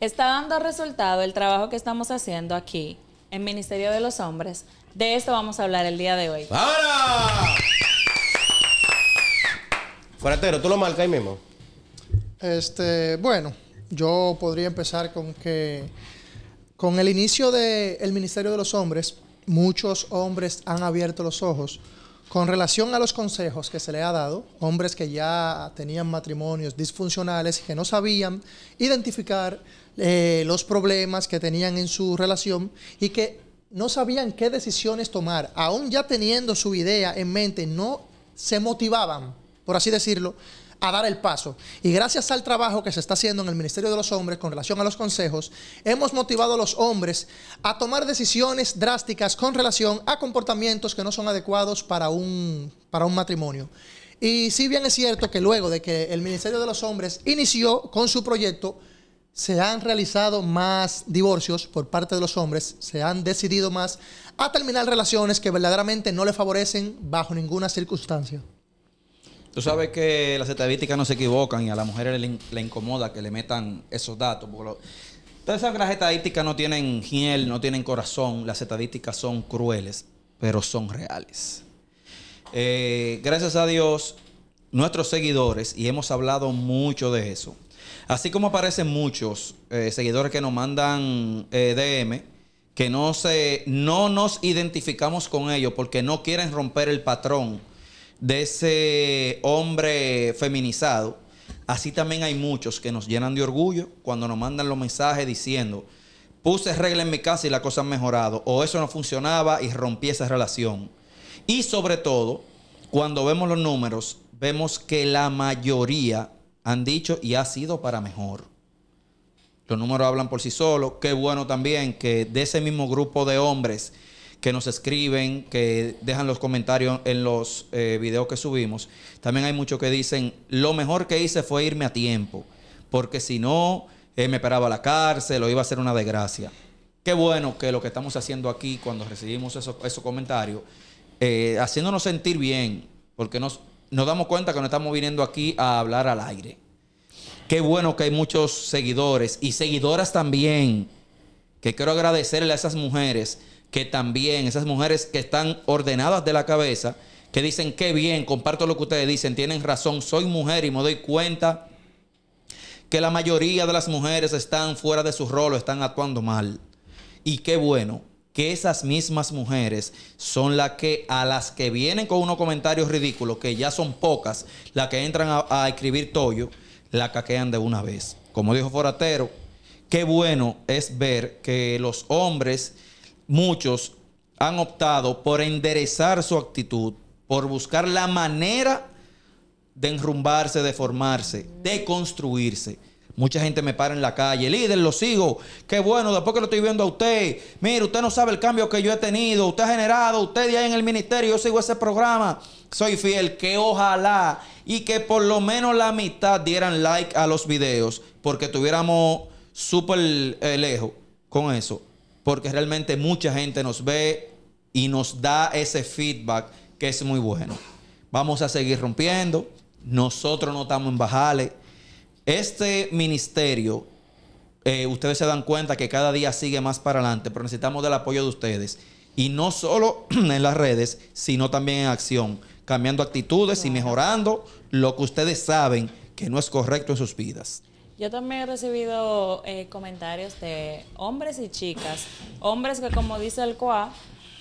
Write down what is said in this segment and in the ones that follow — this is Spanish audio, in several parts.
Está dando resultado el trabajo que estamos haciendo aquí en Ministerio de los Hombres. De esto vamos a hablar el día de hoy. ¡Ahora! Fratero, ¿tú lo marcas ahí mismo? Este, bueno, yo podría empezar con que con el inicio del Ministerio de los Hombres, muchos hombres han abierto los ojos con relación a los consejos que se le ha dado, hombres que ya tenían matrimonios disfuncionales, que no sabían identificar eh, los problemas que tenían en su relación y que no sabían qué decisiones tomar, aún ya teniendo su idea en mente, no se motivaban, por así decirlo, a dar el paso. Y gracias al trabajo que se está haciendo en el Ministerio de los Hombres con relación a los consejos, hemos motivado a los hombres a tomar decisiones drásticas con relación a comportamientos que no son adecuados para un, para un matrimonio. Y si bien es cierto que luego de que el Ministerio de los Hombres inició con su proyecto, se han realizado más divorcios por parte de los hombres, se han decidido más a terminar relaciones que verdaderamente no le favorecen bajo ninguna circunstancia. Tú sabes que las estadísticas no se equivocan y a las mujeres le, incomoda que le metan esos datos. que las estadísticas no tienen hiel, no tienen corazón. Las estadísticas son crueles, pero son reales. Eh, gracias a Dios, nuestros seguidores, y hemos hablado mucho de eso, así como aparecen muchos eh, seguidores que nos mandan eh, DM, que no, se, no nos identificamos con ellos porque no quieren romper el patrón de ese hombre feminizado, así también hay muchos que nos llenan de orgullo cuando nos mandan los mensajes diciendo, puse regla en mi casa y la cosa ha mejorado, o eso no funcionaba y rompí esa relación. Y sobre todo, cuando vemos los números, vemos que la mayoría han dicho y ha sido para mejor. Los números hablan por sí solos. Qué bueno también que de ese mismo grupo de hombres que nos escriben, que dejan los comentarios en los eh, videos que subimos. También hay muchos que dicen, lo mejor que hice fue irme a tiempo, porque si no, eh, me esperaba la cárcel o iba a ser una desgracia. Qué bueno que lo que estamos haciendo aquí cuando recibimos esos, comentarios, eh, haciéndonos sentir bien, porque nos, nos damos cuenta que no estamos viniendo aquí a hablar al aire. Qué bueno que hay muchos seguidores y seguidoras también, que quiero agradecerle a esas mujeres que también esas mujeres que están ordenadas de la cabeza, que dicen, qué bien, comparto lo que ustedes dicen, tienen razón, soy mujer y me doy cuenta que la mayoría de las mujeres están fuera de su rol están actuando mal. Y qué bueno que esas mismas mujeres son las que a las que vienen con unos comentarios ridículos, que ya son pocas, las que entran a, a escribir toyo la caquean de una vez. Como dijo Foratero, qué bueno es ver que los hombres muchos han optado por enderezar su actitud, por buscar la manera de enrumbarse, de formarse, de construirse. Mucha gente me para en la calle, líder, lo sigo. Qué bueno, después que lo estoy viendo a usted. Mire, usted no sabe el cambio que yo he tenido. Usted ha generado, usted ya en el ministerio, yo sigo ese programa. Soy fiel, que ojalá y que por lo menos la mitad dieran like a los videos, porque tuviéramos súper eh, lejos con eso porque realmente mucha gente nos ve y nos da ese feedback que es muy bueno. Vamos a seguir rompiendo. Nosotros no estamos en bajales. Este ministerio, eh, ustedes se dan cuenta que cada día sigue más para adelante, pero necesitamos del apoyo de ustedes. Y no solo en las redes, sino también en acción, cambiando actitudes y mejorando lo que ustedes saben que no es correcto en sus vidas. Yo también he recibido eh, comentarios de hombres y chicas, hombres que como dice el COA,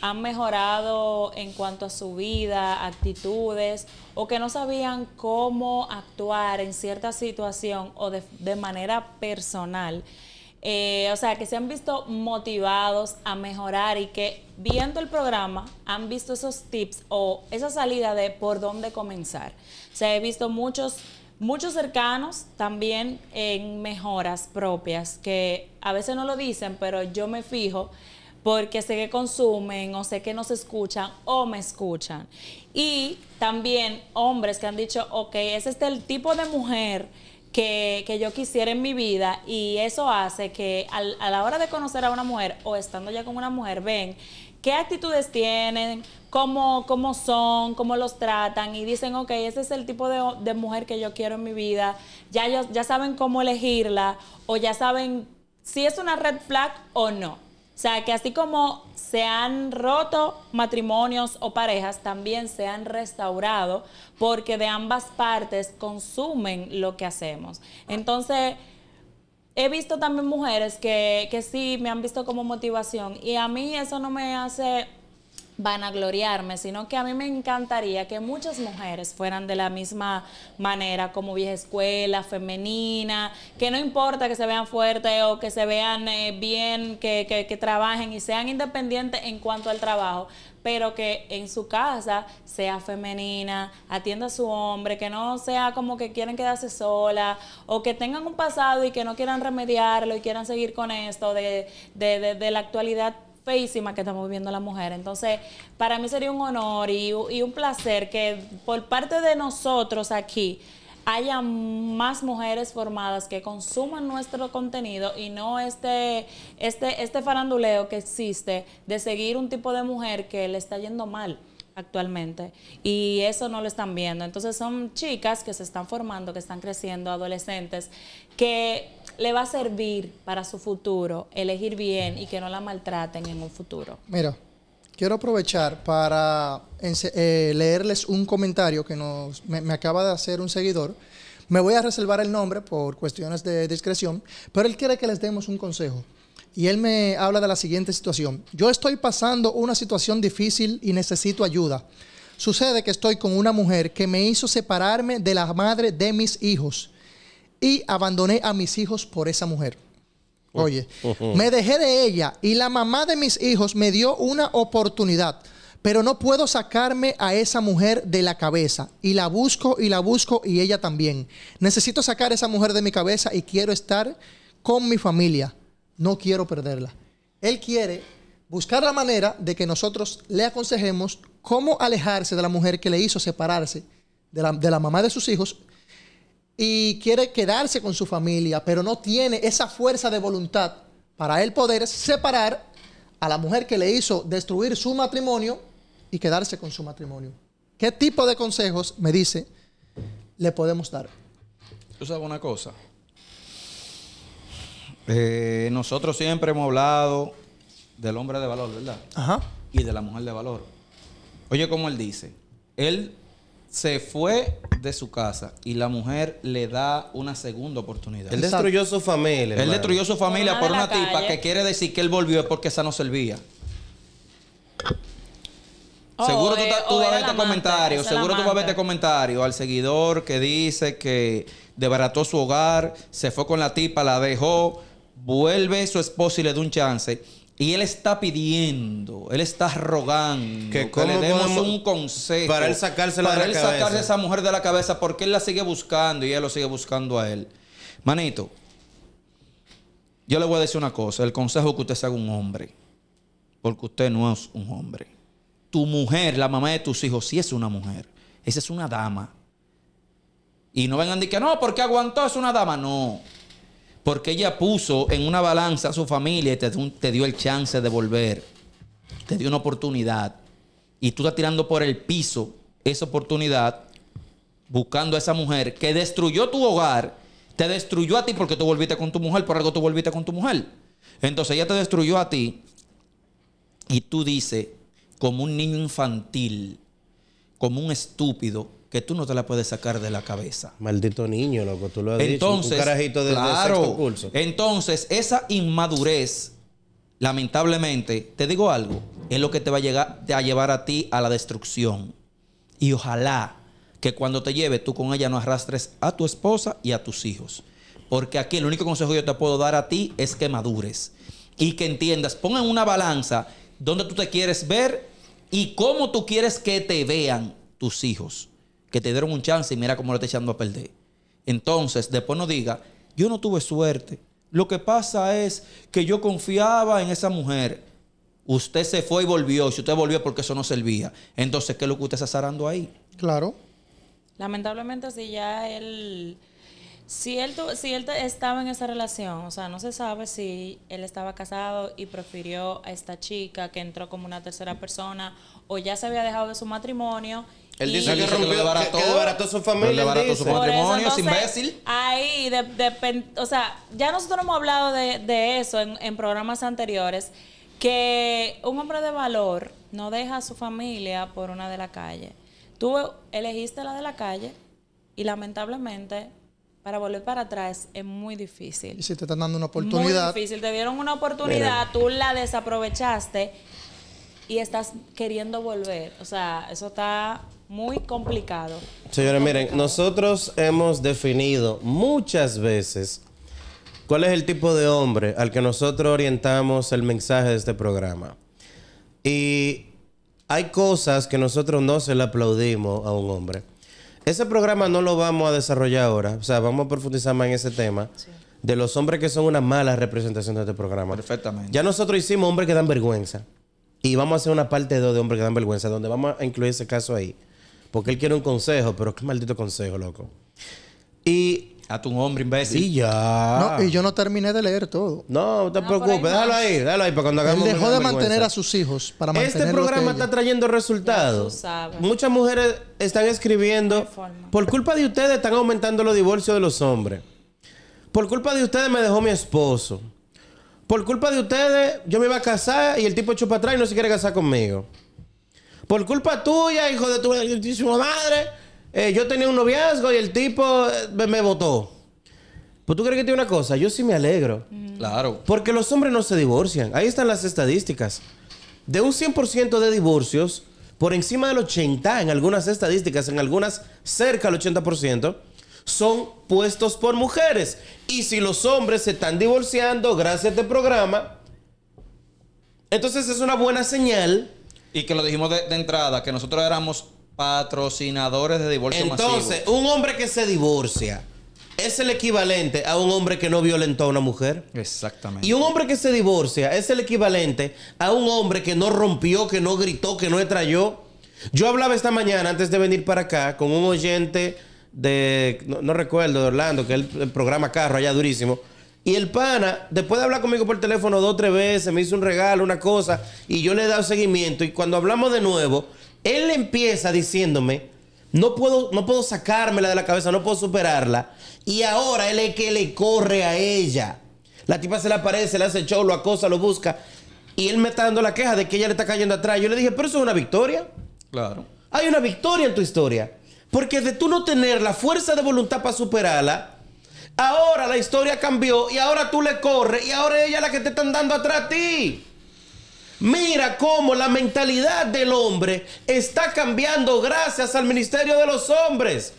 han mejorado en cuanto a su vida, actitudes, o que no sabían cómo actuar en cierta situación o de, manera personal. Eh, o sea, que se han visto motivados a mejorar y que viendo el programa han visto esos tips o esa salida de por dónde comenzar. Se sea, he visto muchos Muchos cercanos también en mejoras propias, que a veces no lo dicen, pero yo me fijo porque sé que consumen o sé que nos escuchan o me escuchan. Y también hombres que han dicho, ok, ese es el tipo de mujer que, yo quisiera en mi vida y eso hace que a la hora de conocer a una mujer o estando ya con una mujer, ven qué actitudes tienen, cómo, cómo son, cómo los tratan y dicen, ok, ese es el tipo de, mujer que yo quiero en mi vida, ya, ya saben cómo elegirla o ya saben si es una red flag o no. O sea, que así como se han roto matrimonios o parejas, también se han restaurado porque de ambas partes consumen lo que hacemos. Entonces, he visto también mujeres que, que sí me han visto como motivación y a mí eso no me hace van a gloriarme sino que a mí me encantaría que muchas mujeres fueran de la misma manera, como vieja escuela, femenina, que no importa que se vean fuertes o que se vean eh, bien, que, trabajen y sean independientes en cuanto al trabajo, pero que en su casa sea femenina, atienda a su hombre, que no sea como que quieren quedarse sola o que tengan un pasado y que no quieran remediarlo y quieran seguir con esto de, de, de la actualidad que estamos viendo la mujer Entonces, para mí sería un honor y, y un placer que por parte de nosotros aquí, haya más mujeres formadas que consuman nuestro contenido y no este, este, este faranduleo que existe de seguir un tipo de mujer que le está yendo mal actualmente y eso no lo están viendo. Entonces son chicas que se están formando, que están creciendo, adolescentes, que le va a servir para su futuro elegir bien y que no la maltraten en un futuro? Mira, quiero aprovechar para eh, leerles un comentario que me acaba de hacer un seguidor. Me voy a reservar el nombre por cuestiones de discreción, pero él quiere que les demos un consejo. Y él me habla de la siguiente situación. Yo estoy pasando una situación difícil y necesito ayuda. Sucede que estoy con una mujer que me hizo separarme de la madre de mis hijos y abandoné a mis hijos por esa mujer. Oh. Oye, oh, oh. me dejé de ella y la mamá de mis hijos me dio una oportunidad, pero no puedo sacarme a esa mujer de la cabeza. Y la busco y la busco y ella también. Necesito sacar a esa mujer de mi cabeza y quiero estar con mi familia. No quiero perderla. Él quiere buscar la manera de que nosotros le aconsejemos cómo alejarse de la mujer que le hizo separarse de la mamá de sus hijos y quiere quedarse con su familia, pero no tiene esa fuerza de voluntad para él poder separar a la mujer que le hizo destruir su matrimonio y quedarse con su matrimonio. ¿Qué tipo de consejos, me dice, le podemos dar? Tú sabes una cosa. Eh, nosotros siempre hemos hablado del hombre de valor, ¿verdad? Ajá. Y de la mujer de valor. Oye, como él dice, él se fue de su casa y la mujer le da una segunda oportunidad. Él destruyó su familia. Él destruyó su familia por una tipa que quiere decir que él volvió porque esa no servía. seguro tú, vas a ver este comentario, seguro tú vas a ver este comentario al seguidor que dice que debarató su hogar, se fue con la tipa, la dejó, vuelve su esposo y le da un chance y él está pidiendo, él está rogando que, le demos un consejo. Para él sacarse Para esa mujer de la cabeza porque él la sigue buscando y él lo sigue buscando a él. Manito, yo le voy a decir una cosa. El consejo que usted se haga un hombre. Porque usted no es un hombre. Tu mujer, la mamá de tus hijos, sí es una mujer. Esa es una dama. Y no vengan a que no, porque aguantó, es una dama. No. Porque ella puso en una balanza a su familia y te, dio el chance de volver. Te dio una oportunidad. Y tú estás tirando por el piso esa oportunidad buscando a esa mujer que destruyó tu hogar, te destruyó a ti porque tú volviste con tu mujer, por algo tú volviste con tu mujer. Entonces ella te destruyó a ti y tú dices, como un niño infantil, como un estúpido, que tú no te la puedes sacar de la cabeza. Maldito niño, loco, tú lo has dicho. Un claro, Entonces, esa inmadurez, lamentablemente, te digo algo, es lo que te va a, a llevar a ti a la destrucción. Y ojalá que cuando te lleve tú con ella no arrastres a tu esposa y a tus hijos. Porque aquí el único consejo que yo te puedo dar a ti es que madures y que entiendas, pongan una balanza donde tú te quieres ver y cómo tú quieres que te vean tus hijos que te dieron un chance y mira cómo lo está echando a perder. Entonces, después no diga, yo no tuve suerte. Lo que pasa es que yo confiaba en esa mujer. Usted se fue y volvió. Si usted volvió porque eso no servía. Entonces, ¿qué es lo que usted está zarando ahí? Claro. Lamentablemente, si ya él... Si él, si él estaba en esa relación, o sea, no se sabe si él estaba casado y prefirió a esta chica que entró como una tercera persona o ya se había dejado de su matrimonio él dice que, rompió, su familia. le su patrimonio, es imbécil. Ahí, o sea, ya nosotros hemos hablado de, eso en, programas anteriores, que un hombre de valor no deja a su familia por una de la calle. Tú elegiste la de la calle y lamentablemente para volver para atrás es muy difícil. Y si te están dando una oportunidad. Muy difícil, te dieron una oportunidad, tú la desaprovechaste y estás queriendo volver. O sea, eso está muy complicado. Señores, miren, nosotros hemos definido muchas veces cuál es el tipo de hombre al que nosotros orientamos el mensaje de este programa. Y hay cosas que nosotros no se le aplaudimos a un hombre. Ese programa no lo vamos a desarrollar ahora, o sea, vamos a profundizar más en ese tema. de los hombres que son una mala representación de este programa. Perfectamente. Ya nosotros hicimos hombres que dan vergüenza. Y vamos a hacer una parte 2 de Hombre que dan vergüenza, donde vamos a incluir ese caso ahí. Porque él quiere un consejo, pero qué maldito consejo, loco. Y. A tu hombre, imbécil. Y ya. No, y yo no terminé de leer todo. No, no te preocupes, déjalo ahí, déjalo ahí para cuando hagamos. Él dejó de mantener a sus hijos para Este programa está trayendo resultados. Muchas mujeres están escribiendo. Por culpa de ustedes están aumentando los divorcios de los hombres. Por culpa de ustedes me dejó mi esposo. Por culpa de ustedes, yo me iba a casar y el tipo echó para atrás y no se quiere casar conmigo. Por culpa tuya, hijo de tu madre, eh, yo tenía un noviazgo y el tipo eh, me, votó. Pues tú crees que tiene una cosa, yo sí me alegro. Mm. Claro. Porque los hombres no se divorcian. Ahí están las estadísticas. De un 100% de divorcios, por encima del 80 en algunas estadísticas, en algunas cerca del 80%, son puestos por mujeres. Y si los hombres se están divorciando gracias a este programa, entonces es una buena señal. Y que lo dijimos de, entrada, que nosotros éramos patrocinadores de divorcio Entonces, un hombre que se divorcia es el equivalente a un hombre que no violentó a una mujer. Exactamente. Y un hombre que se divorcia es el equivalente a un hombre que no rompió, que no gritó, que no trayó Yo hablaba esta mañana antes de venir para acá con un oyente de, no, recuerdo, de Orlando, que el, programa Carro allá durísimo. Y el pana, después de hablar conmigo por teléfono dos o tres veces, me hizo un regalo, una cosa, y yo le he dado seguimiento. Y cuando hablamos de nuevo, él empieza diciéndome, no puedo, no puedo sacármela de la cabeza, no puedo superarla. Y ahora él es que le corre a ella. La tipa se le aparece, le hace show, lo acosa, lo busca. Y él me está dando la queja de que ella le está cayendo atrás. Yo le dije, pero eso es una victoria. Claro. Hay una victoria en tu historia. Porque de tú no tener la fuerza de voluntad para superarla, ahora la historia cambió y ahora tú le corres y ahora ella es la que te están dando atrás a ti. Mira cómo la mentalidad del hombre está cambiando gracias al Ministerio de los Hombres.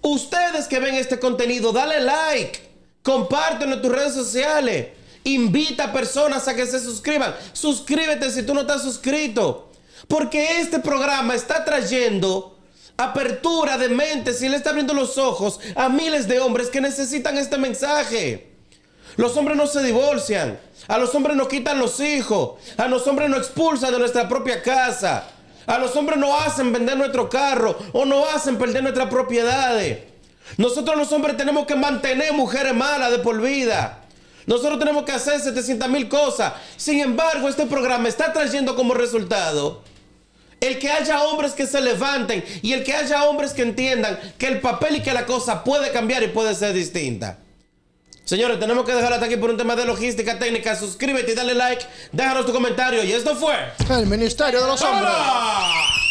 Ustedes que ven este contenido, dale like, compártelo en tus redes sociales, invita a personas a que se suscriban. Suscríbete si tú no estás suscrito, porque este programa está trayendo apertura de mentes si le está abriendo los ojos a miles de hombres que necesitan este mensaje. Los hombres no se divorcian, a los hombres no quitan los hijos, a los hombres no expulsan de nuestra propia casa, a los hombres no hacen vender nuestro carro o no hacen perder nuestra propiedad... Nosotros los hombres tenemos que mantener mujeres malas de por vida. Nosotros tenemos que hacer 700 mil cosas. Sin embargo, este programa está trayendo como resultado el que haya hombres que se levanten y el que haya hombres que entiendan que el papel y que la cosa puede cambiar y puede ser distinta. Señores, tenemos que dejar hasta aquí por un tema de logística técnica. Suscríbete y dale like, déjanos tu comentario. Y esto fue... El Ministerio de los Hombres.